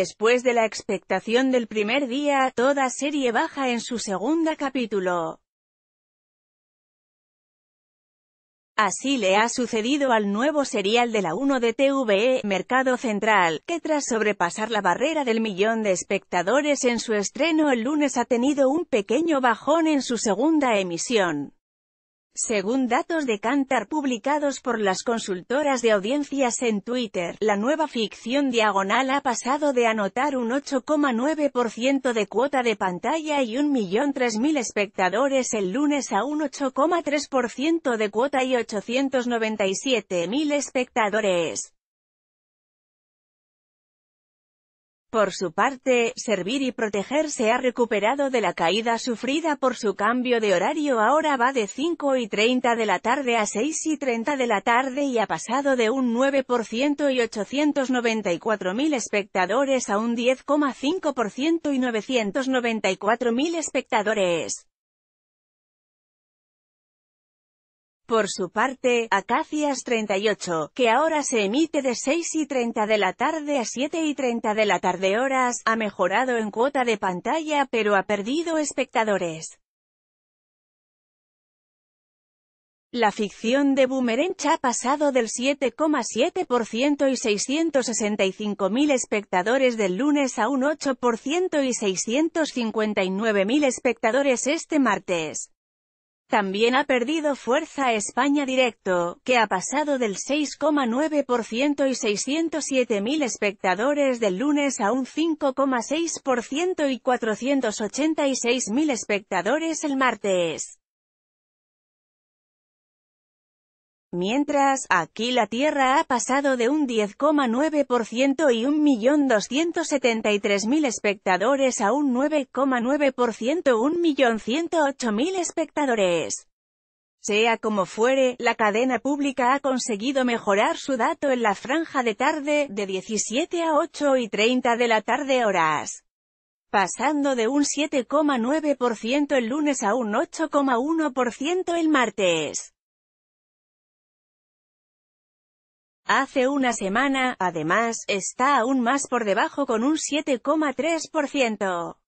Después de la expectación del primer día, toda serie baja en su segundo capítulo. Así le ha sucedido al nuevo serial de la 1 de TVE, Mercado Central, que tras sobrepasar la barrera del millón de espectadores en su estreno el lunes ha tenido un pequeño bajón en su segunda emisión. Según datos de Cantar publicados por las consultoras de audiencias en Twitter, la nueva ficción diagonal ha pasado de anotar un 8,9% de cuota de pantalla y 1.003.000 espectadores el lunes a un 8,3% de cuota y 897.000 espectadores Por su parte, servir y proteger se ha recuperado de la caída sufrida por su cambio de horario ahora va de 5 y 30 de la tarde a 6 y 30 de la tarde y ha pasado de un 9% y 894.000 espectadores a un 10,5% y 994.000 espectadores. Por su parte, Acacias 38, que ahora se emite de 6 y 30 de la tarde a 7 y 30 de la tarde horas, ha mejorado en cuota de pantalla pero ha perdido espectadores. La ficción de Boomerang ha pasado del 7,7% y 665.000 espectadores del lunes a un 8% y 659.000 espectadores este martes. También ha perdido fuerza España Directo, que ha pasado del 6,9% y 607.000 espectadores del lunes a un 5,6% y 486.000 espectadores el martes. Mientras, aquí la Tierra ha pasado de un 10,9% y 1.273.000 espectadores a un 9,9% 1.108.000 espectadores. Sea como fuere, la cadena pública ha conseguido mejorar su dato en la franja de tarde, de 17 a 8 y 30 de la tarde horas pasando de un 7,9% el lunes a un 8,1% el martes. Hace una semana, además, está aún más por debajo con un 7,3%.